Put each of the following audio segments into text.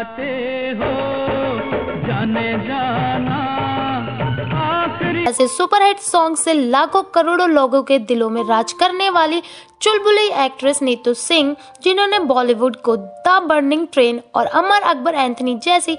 जाते हो जाने जाना ऐसे सुपरहिट सॉन्ग से लाखों करोड़ों लोगों के दिलों में राज करने वाली चुलबुली एक्ट्रेस नीतू सिंह जिन्होंने बॉलीवुड को द बर्निंग ट्रेन और अमर अकबर एंथनी जैसी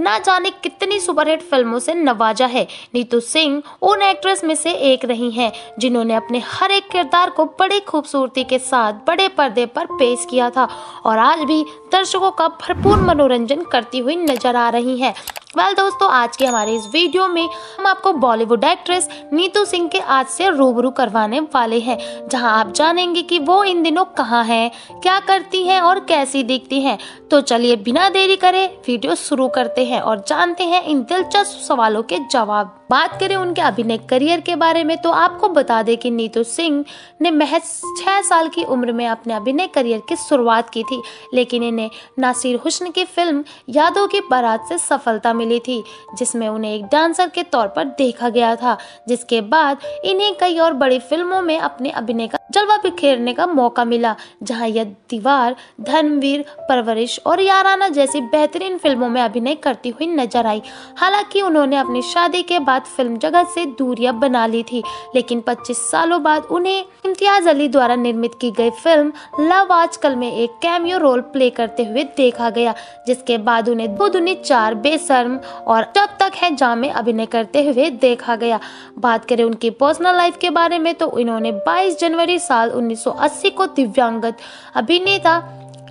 ना जाने कितनी सुपरहिट फिल्मों से नवाजा है नीतू सिंह उन एक्ट्रेस में से एक रही हैं जिन्होंने अपने हर एक किरदार को बड़ी खूबसूरती के साथ बड़े पर्दे पर पेश किया था और आज भी दर्शकों का भरपूर मनोरंजन करती हुई नजर आ रही हैं वेल well, दोस्तों आज के हमारे इस वीडियो में हम आपको बॉलीवुड एक्ट्रेस नीतू सिंह के आज से रूबरू करवाने वाले हैं जहां आप जानेंगे कि वो इन दिनों कहाँ हैं क्या करती हैं और कैसी दिखती हैं तो चलिए बिना देरी करे वीडियो शुरू करते हैं और जानते हैं इन दिलचस्प सवालों के जवाब बात करें उनके अभिनय करियर के बारे में तो आपको बता दें कि नीतू सिंह ने महज छः साल की उम्र में अपने अभिनय करियर की शुरुआत की थी लेकिन इन्हें नासिर हुस्न की फिल्म यादों की बारात से सफलता मिली थी जिसमें उन्हें एक डांसर के तौर पर देखा गया था जिसके बाद इन्हें कई और बड़ी फिल्मों में अपने अभिनय का जलवा बिखेरने का मौका मिला जहां यह दीवार धर्मवीर परवरिश और याराना जैसी बेहतरीन फिल्मों में अभिनय करती हुई नजर आई हालांकि उन्होंने अपनी शादी के बाद फिल्म जगत से दूरियां बना ली थी लेकिन 25 सालों बाद उन्हें इम्तियाज अली द्वारा निर्मित की गई फिल्म लव आजकल में एक कैमियो रोल प्ले करते हुए देखा गया जिसके बाद उन्हें दो दुनी चार बेसर्म और जब तक है जा में अभिनय करते हुए देखा गया बात करें उनकी पर्सनल लाइफ के बारे में तो इन्होंने 22 जनवरी साल 1980 को दिव्यांगत अभिनेता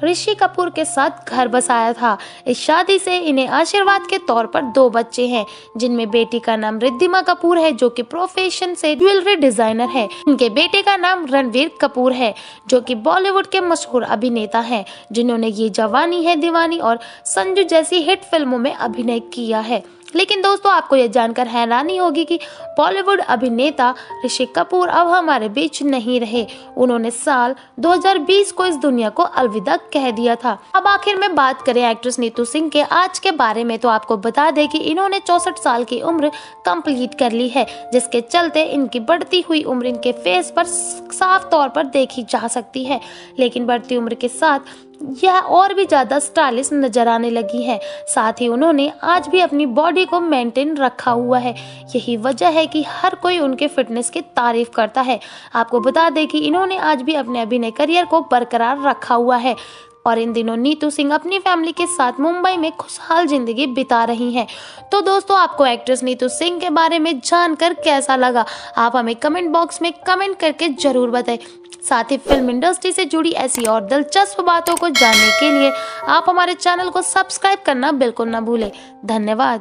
ऋषि कपूर के साथ घर बसाया था इस शादी से इन्हें आशीर्वाद के तौर पर दो बच्चे हैं जिनमें बेटी का नाम रिद्धिमा कपूर है जो कि प्रोफेशन से ज्वेलरी डिजाइनर है इनके बेटे का नाम रणवीर कपूर है जो कि बॉलीवुड के मशहूर अभिनेता हैं जिन्होंने ये जवानी है दीवानी और संजू जैसी हिट फिल्मों में अभिनय किया है लेकिन दोस्तों आपको यह जानकर हैरानी होगी कि बॉलीवुड अभिनेता ऋषि कपूर अब हमारे बीच नहीं रहे उन्होंने साल 2020 को इस दुनिया को अलविदा कह दिया था अब आखिर में बात करें एक्ट्रेस नीतू सिंह के आज के बारे में तो आपको बता दें कि इन्होंने चौसठ साल की उम्र कंप्लीट कर ली है जिसके चलते इनकी बढ़ती हुई उम्र इनके फेस पर साफ तौर पर देखी जा सकती है लेकिन बढ़ती उम्र के साथ यह और भी ज़्यादा स्टाइलिश नजर आने लगी है साथ ही उन्होंने आज भी अपनी बॉडी को मेंटेन रखा हुआ है यही वजह है कि हर कोई उनके फिटनेस की तारीफ करता है आपको बता दें कि इन्होंने आज भी अपने अभिनय करियर को बरकरार रखा हुआ है और इन दिनों नीतू सिंह अपनी फैमिली के साथ मुंबई में खुशहाल जिंदगी बिता रही हैं तो दोस्तों आपको एक्ट्रेस नीतू सिंह के बारे में जानकर कैसा लगा आप हमें कमेंट बॉक्स में कमेंट करके जरूर बताएं साथ ही फिल्म इंडस्ट्री से जुड़ी ऐसी और दिलचस्प बातों को जानने के लिए आप हमारे चैनल को सब्सक्राइब करना बिल्कुल ना भूलें धन्यवाद